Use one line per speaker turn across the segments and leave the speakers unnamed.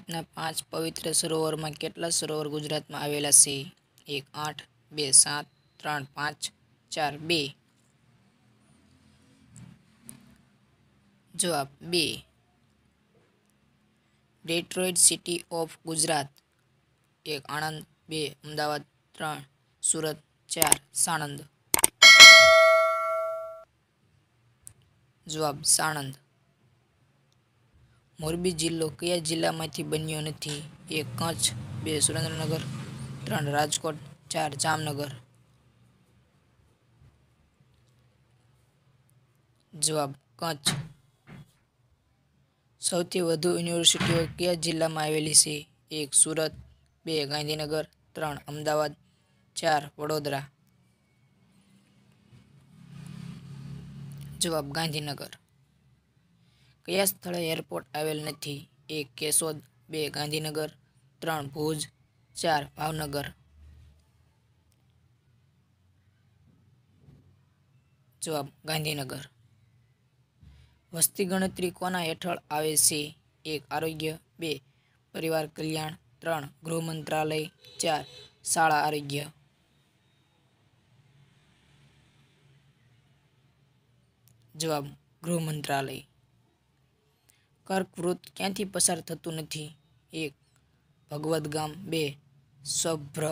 ગુજરાતના પાંચ પવિત્ર સરોવરમાં કેટલા સરોવર ગુજરાતમાં આવેલા છે એક આઠ બે સાત ત્રણ પાંચ ચાર બે જવાબ બે ડેટ્રોઇટ સિટી ઓફ ગુજરાત એક આણંદ બે અમદાવાદ ત્રણ સુરત ચાર સાણંદ જવાબ સાણંદ મોરબી જિલ્લો કયા જિલ્લામાંથી બન્યો નથી એક કચ્છ બે સુરેન્દ્રનગર ત્રણ રાજકોટ ચાર જામનગર જવાબ કચ્છ સૌથી વધુ યુનિવર્સિટીઓ કયા જિલ્લામાં આવેલી છે એક સુરત બે ગાંધીનગર ત્રણ અમદાવાદ ચાર વડોદરા જવાબ ગાંધીનગર કયા સ્થળે એરપોર્ટ આવેલ નથી એક કેશોદ બે ગાંધીનગર ત્રણ ભુજ ચાર ભાવનગર જવાબ ગાંધીનગર વસ્તી ગણતરી કોના હેઠળ આવે છે એક આરોગ્ય બે પરિવાર કલ્યાણ ત્રણ ગૃહ મંત્રાલય ચાર શાળા આરોગ્ય જવાબ ગૃહ મંત્રાલય कर्कवृत्त क्या पसार थत नहीं एक भगवदगाम बे सभ्र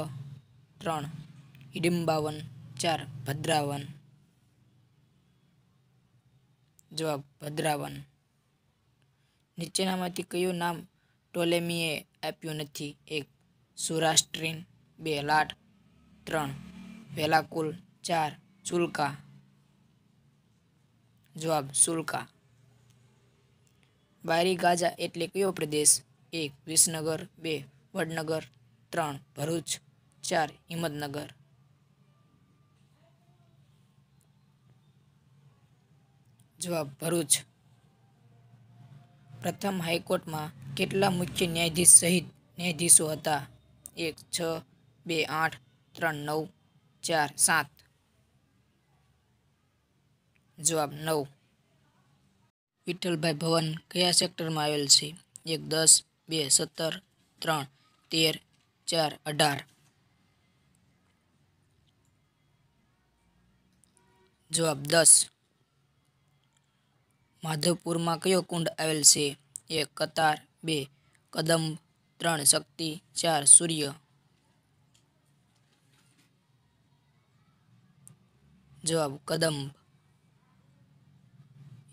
तरण हिडिबावन चार भद्रावन जवाब भद्रावन नीचेना क्यों नाम टोलेमी आप एक सुराष्ट्रीन बे लाट तरण वेलाकूल चार चुलका जवाब शुल्का બારી ગાજા એટલે કયો પ્રદેશ એક વિસનગર બે વડનગર ત્રણ ભરૂચ ચાર હિંમતનગર જવાબ ભરૂચ પ્રથમ હાઈકોર્ટમાં કેટલા મુખ્ય ન્યાયાધીશ સહિત ન્યાયાધીશો હતા એક છ બે આઠ ત્રણ નવ ચાર સાત જવાબ નવ विटाल भाई भवन कया सेक्टर में આવેલ છે 1 10 2 17 3 13 4 18 જવાબ 10 माधवपुर માં કયો કુંડ આવેલ છે એક કતાર 2 કદંબ 3 શક્તિ 4 સૂર્ય જવાબ કદંબ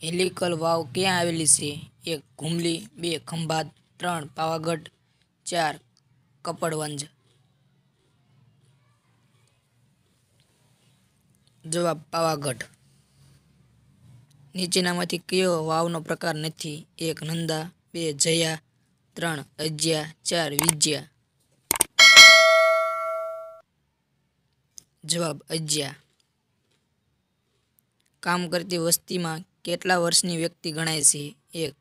હેલિકલ વાવ ક્યાં આવેલી છે એક ઘુમલી બે ખંભાત ત્રણ પાવાગઢ ચાર કપડવંજ જવાબ પાવાગઢ નીચેનામાંથી કયો વાવનો પ્રકાર નથી એક નંદા બે જયા ત્રણ અજ્યા ચાર વિજ્યા જવાબ અજ્યા કામ કરતી વસ્તીમાં કેટલા વર્ષની વ્યક્તિ ગણાય છે એક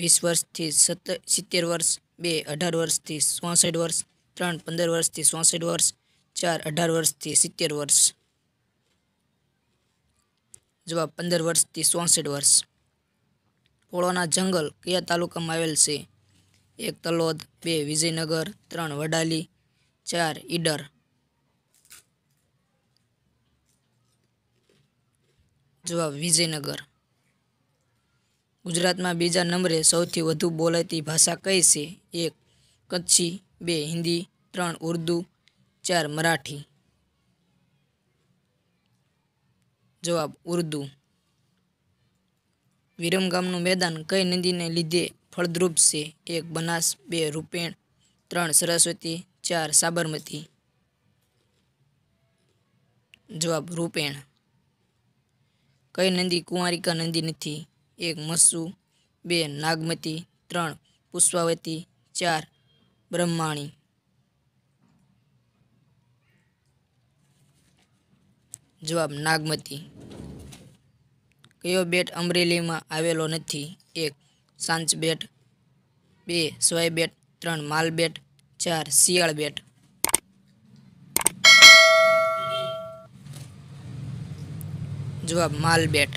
વીસ વર્ષથી સત્તર સિત્તેર વર્ષ બે અઢાર વર્ષથી ચોસઠ વર્ષ ત્રણ પંદર વર્ષથી ચોસઠ વર્ષ ચાર અઢાર વર્ષથી સિત્તેર વર્ષ જવાબ પંદર વર્ષથી ચોસઠ વર્ષ પોળોના જંગલ કયા તાલુકામાં આવેલ છે એક તલોદ બે વિજયનગર ત્રણ વડાલી ચાર ઈડર જવાબ વિજયનગર ગુજરાતમાં બીજા નંબરે સૌથી વધુ બોલાતી ભાષા કઈ છે એક કચ્છી બે હિન્દી ત્રણ ઉર્દુ ચાર મરાઠી જવાબ ઉર્દુ વિરમગામનું મેદાન કઈ નદીને લીધે ફળદ્રુપ છે એક બનાસ બે રૂપેણ ત્રણ સરસ્વતી ચાર સાબરમતી જવાબ રૂપેણ કઈ નદી કુંવારિકા નદી નથી એક મસ્સુ બે નાગમતી ત્રણ પુષ્પાવતી ચાર બ્રહ્માણી જવાબ નાગમતી કયો બેટ અમરેલીમાં આવેલો નથી એક સાંચ બેટ બે સોય બેટ ત્રણ માલ બેટ ચાર શિયાળ બેટ જવાબ માલ બેટ